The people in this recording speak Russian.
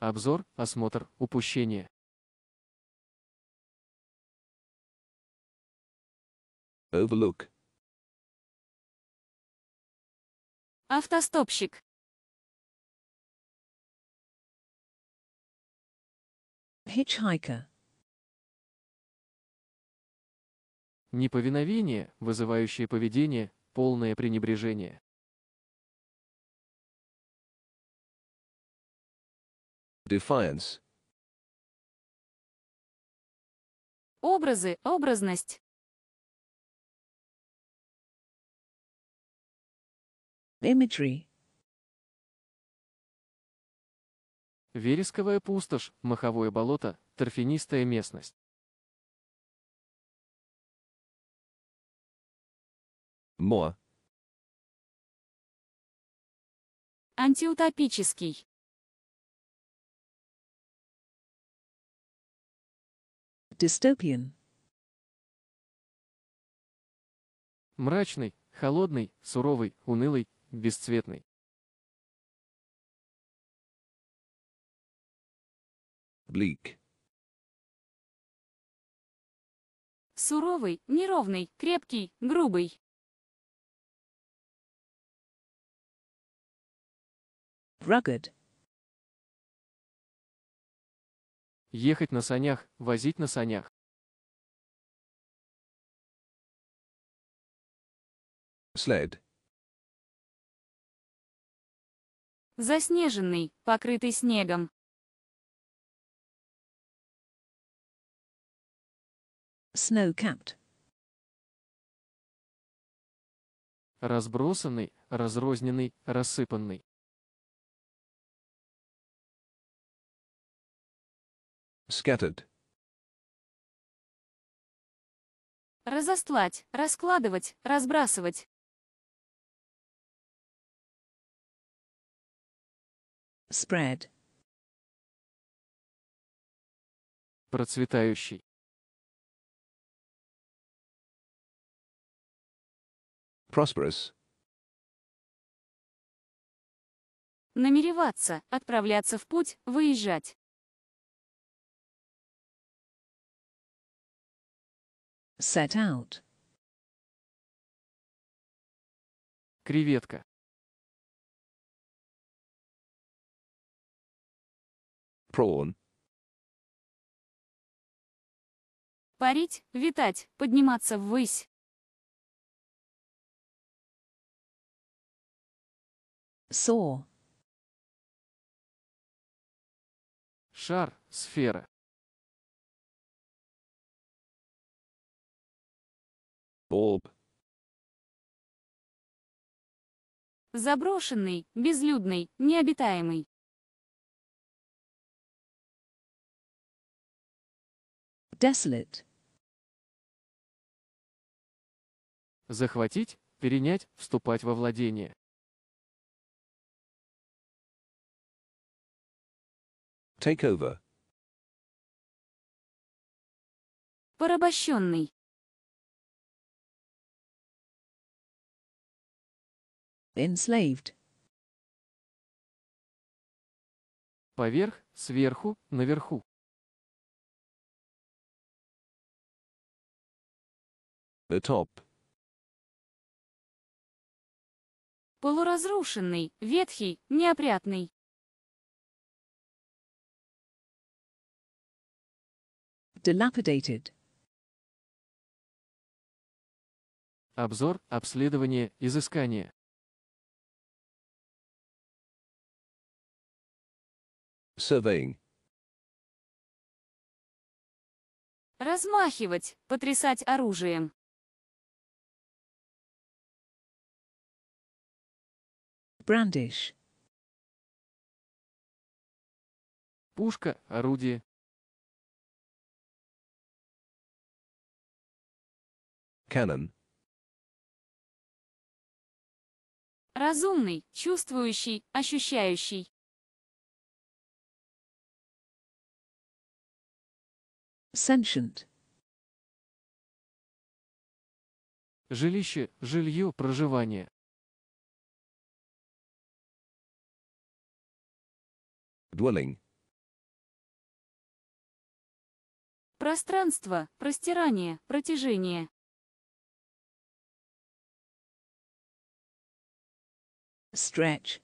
Обзор, осмотр, упущение. Overlook. Автостопщик. Hitchhiker. Неповиновение, вызывающее поведение, полное пренебрежение. Defiance. Образы, образность. Imagery. Вересковая пустошь, маховое болото, торфянистая местность. Мо. Антиутопический. Dystopian. Мрачный, холодный, суровый, унылый, бесцветный. Bleak. Суровый, неровный, крепкий, грубый. Rugged. Ехать на санях, возить на санях. Sled. Заснеженный, покрытый снегом. Snow-capped. Разбросанный, разрозненный, рассыпанный. Scattered. Разослать, раскладывать, разбрасывать. Spread. Процветающий. Prosperous. Намереваться, отправляться в путь, выезжать. Set out. Креветка. Prawn. Парить, витать, подниматься ввысь. Saw. Шар, сфера. Bulb. Заброшенный, безлюдный, необитаемый. Desolate. Захватить, перенять, вступать во владение. Take over. Порабощенный. enslaved. Поверх, сверху, наверху. The top. Полуразрушенный, ветхий, неопрятный. Dilapidated. Обзор, обследование, изыскание. Surveying. Размахивать, потрясать оружием. Brandish. Пушка, орудие. Cannon. Разумный, чувствующий, ощущающий. sentient. Жилище, жилье, проживание. Dwelling. Пространство, простирание, протяжение. Stretch.